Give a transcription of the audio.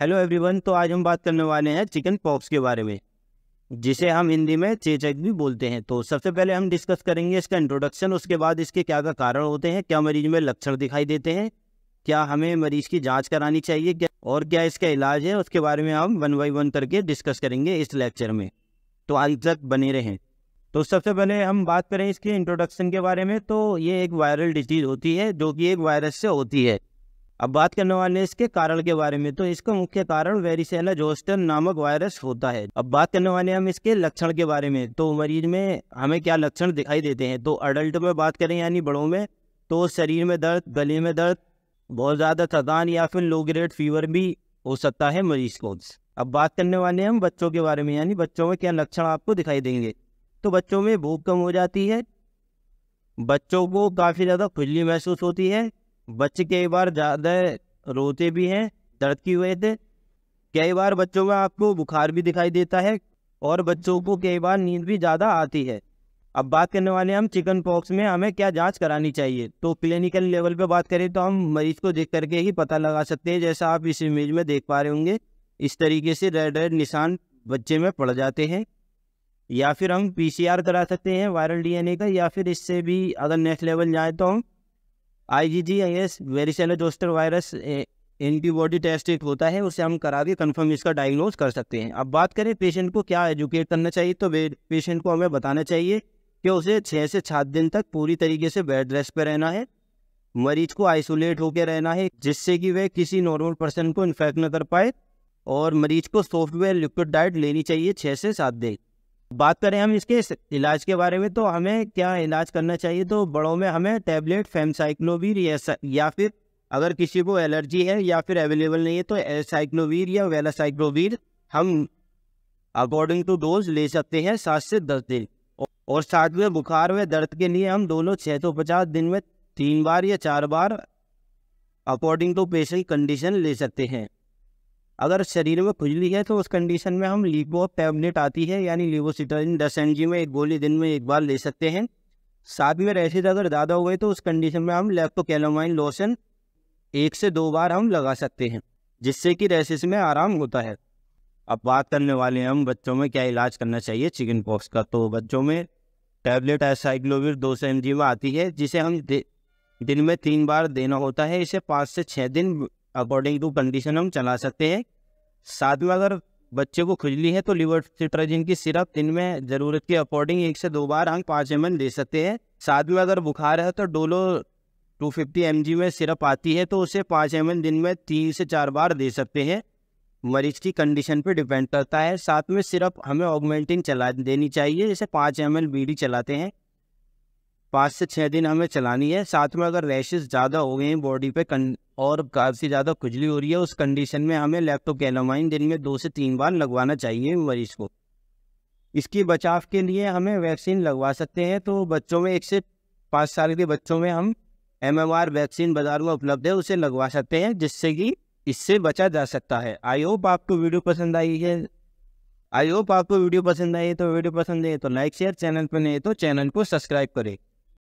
hello everyone तो आज हम बात करने वाले हैं चिकन पॉक्स के बारे में जिसे हम हिंदी में चेचक भी बोलते हैं तो सबसे पहले हम डिस्कस करेंगे इसका इंट्रोडक्शन उसके बाद इसके क्या क्या कारण होते हैं क्या मरीज में लक्षण दिखाई देते हैं क्या हमें मरीज की जांच करानी चाहिए क्या और क्या इसका इलाज है उसके बारे में हम वन बाई वन करके डिस्कस करेंगे इस लेक्चर में तो आज तक बने रहें तो सबसे पहले हम बात करें इसके इंट्रोडक्शन के बारे में तो ये एक वायरल डिजीज़ होती है जो कि एक वायरस से होती है अब बात करने वाले इसके कारण के बारे में तो इसका मुख्य कारण वेरिसेला जोस्टर नामक वायरस होता है अब बात करने वाले हम इसके लक्षण के बारे में तो मरीज में हमें क्या लक्षण दिखाई देते हैं तो अडल्ट में बात करें यानी बड़ों में तो शरीर में दर्द गले में दर्द बहुत ज़्यादा थकान या फिर लो ग्रेड फीवर भी हो सकता है मरीज को अब बात करने वाले हम बच्चों के बारे में यानी बच्चों में क्या लक्षण आपको दिखाई देंगे तो बच्चों में भूख कम हो जाती है बच्चों को काफ़ी ज़्यादा खुजली महसूस होती है बच्चे कई बार ज़्यादा रोते भी हैं दर्द की वजह से कई बार बच्चों में आपको बुखार भी दिखाई देता है और बच्चों को कई बार नींद भी ज़्यादा आती है अब बात करने वाले हम चिकन पॉक्स में हमें क्या जांच करानी चाहिए तो क्लिनिकल लेवल पे बात करें तो हम मरीज़ को देख करके ही पता लगा सकते हैं जैसा आप इस इमेज में देख पा रहे होंगे इस तरीके से रेड रेड निशान बच्चे में पड़ जाते हैं या फिर हम पीसीआर करा सकते हैं वायरल डीएनए का या फिर इससे भी अगर नेक्स्ट लेवल जाए तो हम I G G I S varicella zoster virus antibody test एक होता है उसे हम करा के कन्फर्म इसका डायग्नोज कर सकते हैं अब बात करें पेशेंट को क्या एजुकेट करना चाहिए तो पेशेंट को हमें बताना चाहिए कि उसे छः से सात दिन तक पूरी तरीके से बेड रेस्ट पर रहना है मरीज को आइसोलेट होकर रहना है जिससे कि वह किसी नॉर्मल पर्सन को इन्फेक्ट न कर पाए और मरीज को सॉफ्टवेयर लिक्विड डाइट लेनी चाहिए छः से सात दिन बात करें हम इसके इलाज के बारे में तो हमें क्या इलाज करना चाहिए तो बड़ों में हमें टैबलेट फेमसाइक्लोवीर या फिर अगर किसी को एलर्जी है या फिर अवेलेबल नहीं है तो साइक्लोवीर या वेलासाइक्लोवीर हम अकॉर्डिंग टू डोज ले सकते हैं सात से दस दिन और साथ में बुखार व दर्द के लिए हम दोनों छः सौ पचास दिन में तीन बार या चार बार अकॉर्डिंग टू पेशेंट कंडीशन ले सकते हैं अगर शरीर में खुजली है तो उस कंडीशन में हम लीवो टैबलेट आती है यानी लीवोसिट्राजिन दस जी में एक गोली दिन में एक बार ले सकते हैं साथ में रैसेज अगर ज़्यादा हो गए तो उस कंडीशन में हम लेप्टोकेलोमाइन लोशन एक से दो बार हम लगा सकते हैं जिससे कि रेसिस में आराम होता है अब बात करने वाले हैं हम बच्चों में क्या इलाज करना चाहिए चिकन पॉक्स का तो बच्चों में टैबलेट एसाइक्लोविर दो सौ एम में आती है जिसे हम दिन में तीन बार देना होता है इसे पाँच से छः दिन अकॉर्डिंग टू कंडीशन हम चला सकते हैं साथ में अगर बच्चे को खुजली है तो लिवर सिट्राजिन की सिरप दिन में ज़रूरत के अकॉर्डिंग एक से दो बार हम पाँच एम ले सकते हैं साथ में अगर बुखार है तो डोलो टू फिफ्टी एम में सिरप आती है तो उसे पाँच एम दिन में तीन से चार बार दे सकते हैं मरीज की कंडीशन पे डिपेंड करता है साथ में सिरप हमें ऑगमेंटिन चला देनी चाहिए जैसे पाँच एम एल चलाते हैं पाँच से छः दिन हमें चलानी है साथ में अगर रैशेज ज़्यादा हो गए हैं बॉडी पे कन, और काफ़ी ज़्यादा खुजली हो रही है उस कंडीशन में हमें लैप्टोकैलामाइन दिन में दो से तीन बार लगवाना चाहिए मरीज़ को इसकी बचाव के लिए हमें वैक्सीन लगवा सकते हैं तो बच्चों में एक से पाँच साल के बच्चों में हम एम वैक्सीन बाज़ार में उपलब्ध है उसे लगवा सकते हैं जिससे कि इससे बचा जा सकता है आई होप आपको वीडियो पसंद आई है आई होप आपको वीडियो पसंद आई है तो वीडियो पसंद है तो लाइक शेयर चैनल पर नहीं तो चैनल को सब्सक्राइब करें